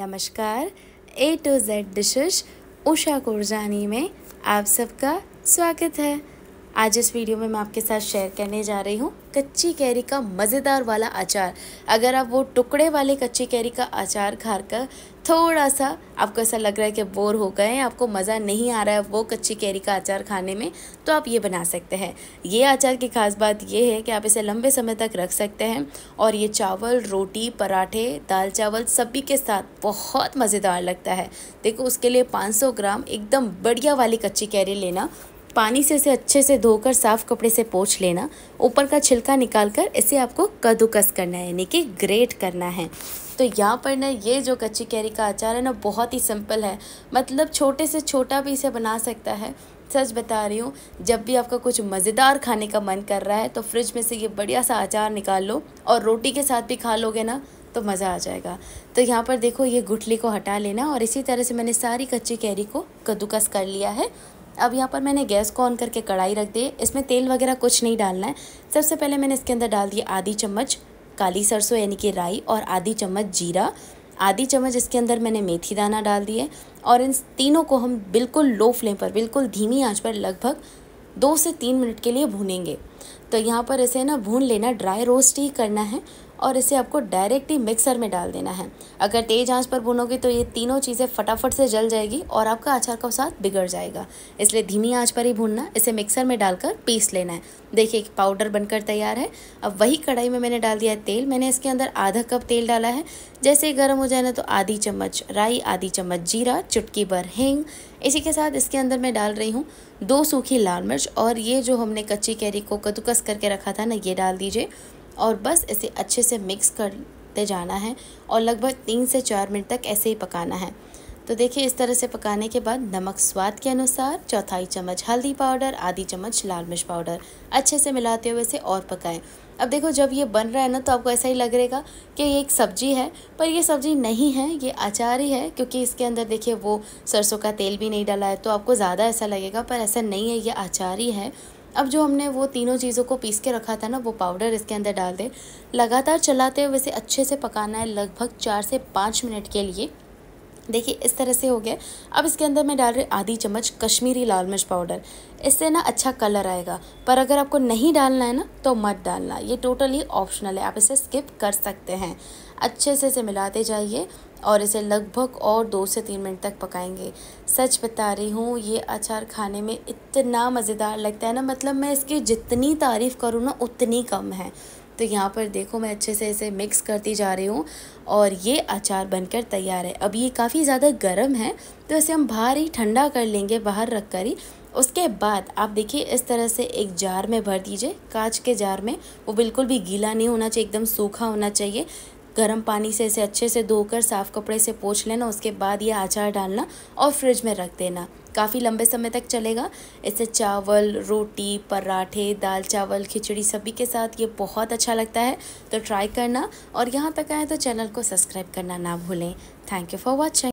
नमस्कार A to Z dishes Usha Kurjani में आप सबका स्वागत है आज इस वीडियो में मैं आपके साथ शेयर करने जा रही हूँ कच्ची कैरी का मज़ेदार वाला अचार अगर आप वो टुकड़े वाले कच्ची कैरी का अचार खा कर थोड़ा सा आपको ऐसा लग रहा है कि बोर हो गए हैं आपको मज़ा नहीं आ रहा है वो कच्ची कैरी का अचार खाने में तो आप ये बना सकते हैं ये अचार की खास बात ये है कि आप इसे लंबे समय तक रख सकते हैं और ये चावल रोटी पराठे दाल चावल सभी के साथ बहुत मज़ेदार लगता है देखो उसके लिए पाँच ग्राम एकदम बढ़िया वाली कच्ची कैरी लेना पानी से इसे अच्छे से धोकर साफ़ कपड़े से पोछ लेना ऊपर का छिलका निकाल कर इसे आपको कद्दूकस करना है यानी कि ग्रेट करना है तो यहाँ पर ना ये जो कच्ची कैरी का अचार है ना बहुत ही सिंपल है मतलब छोटे से छोटा भी इसे बना सकता है सच बता रही हूँ जब भी आपका कुछ मज़ेदार खाने का मन कर रहा है तो फ्रिज में से ये बढ़िया सा अचार निकाल लो और रोटी के साथ भी खा लोगे ना तो मज़ा आ जाएगा तो यहाँ पर देखो ये गुठली को हटा लेना और इसी तरह से मैंने सारी कच्ची कैरी को कद्दूकस कर लिया है अब यहाँ पर मैंने गैस को ऑन करके कढ़ाई रख दी इसमें तेल वगैरह कुछ नहीं डालना है सबसे पहले मैंने इसके अंदर डाल दिया आधी चम्मच काली सरसों यानी कि राई और आधी चम्मच जीरा आधी चम्मच इसके अंदर मैंने मेथी दाना डाल दिए और इन तीनों को हम बिल्कुल लो फ्लेम पर बिल्कुल धीमी आंच पर लगभग दो से तीन मिनट के लिए भूनेंगे तो यहाँ पर इसे ना भून लेना ड्राई रोस्ट ही करना है और इसे आपको डायरेक्ट ही मिक्सर में डाल देना है अगर तेज़ आंच पर भुनोगे तो ये तीनों चीज़ें फटाफट से जल जाएगी और आपका अचार का साथ बिगड़ जाएगा इसलिए धीमी आंच पर ही भूनना इसे मिक्सर में डालकर पीस लेना है देखिए एक पाउडर बनकर तैयार है अब वही कढ़ाई में मैंने डाल दिया है तेल मैंने इसके अंदर आधा कप तेल डाला है जैसे गर्म हो जाए ना तो आधी चम्मच राई आधी चम्मच जीरा चुटकी भर हिंग इसी के साथ इसके अंदर मैं डाल रही हूँ दो सूखी लाल मिर्च और ये जो हमने कच्ची कैरी को कद्दूकस करके रखा था ना ये डाल दीजिए और बस इसे अच्छे से मिक्स करते जाना है और लगभग तीन से चार मिनट तक ऐसे ही पकाना है तो देखिए इस तरह से पकाने के बाद नमक स्वाद के अनुसार चौथाई चम्मच हल्दी पाउडर आधी चम्मच लाल मिर्च पाउडर अच्छे से मिलाते हुए इसे और पकाएं अब देखो जब ये बन रहा है ना तो आपको ऐसा ही लग रहेगा कि ये एक सब्जी है पर ये सब्जी नहीं है ये अचार ही है क्योंकि इसके अंदर देखिए वो सरसों का तेल भी नहीं डाला है तो आपको ज़्यादा ऐसा लगेगा पर ऐसा नहीं है ये अचार ही है अब जो हमने वो तीनों चीज़ों को पीस के रखा था ना वो पाउडर इसके अंदर डाल दें लगातार चलाते हुए इसे अच्छे से पकाना है लगभग चार से पाँच मिनट के लिए देखिए इस तरह से हो गया अब इसके अंदर मैं डाल रही आधी चम्मच कश्मीरी लाल मिर्च पाउडर इससे ना अच्छा कलर आएगा पर अगर आपको नहीं डालना है ना तो मत डालना ये टोटली ऑप्शनल है आप इसे स्किप कर सकते हैं अच्छे से इसे मिलाते जाइए और इसे लगभग और दो से तीन मिनट तक पकाएंगे सच बता रही हूँ ये अचार खाने में इतना मज़ेदार लगता है ना मतलब मैं इसकी जितनी तारीफ़ करूँ ना उतनी कम है तो यहाँ पर देखो मैं अच्छे से इसे मिक्स करती जा रही हूँ और ये अचार बनकर तैयार है अब ये काफ़ी ज़्यादा गर्म है तो इसे हम बाहर ही ठंडा कर लेंगे बाहर रख कर ही उसके बाद आप देखिए इस तरह से एक जार में भर दीजिए कांच के जार में वो बिल्कुल भी गीला नहीं होना चाहिए एकदम सूखा होना चाहिए गर्म पानी से इसे अच्छे से धोकर साफ़ कपड़े से पोछ लेना उसके बाद ये आचार डालना और फ्रिज में रख देना काफ़ी लंबे समय तक चलेगा इससे चावल रोटी पराठे दाल चावल खिचड़ी सभी के साथ ये बहुत अच्छा लगता है तो ट्राई करना और यहाँ तक आए तो चैनल को सब्सक्राइब करना ना भूलें थैंक यू फॉर वॉचिंग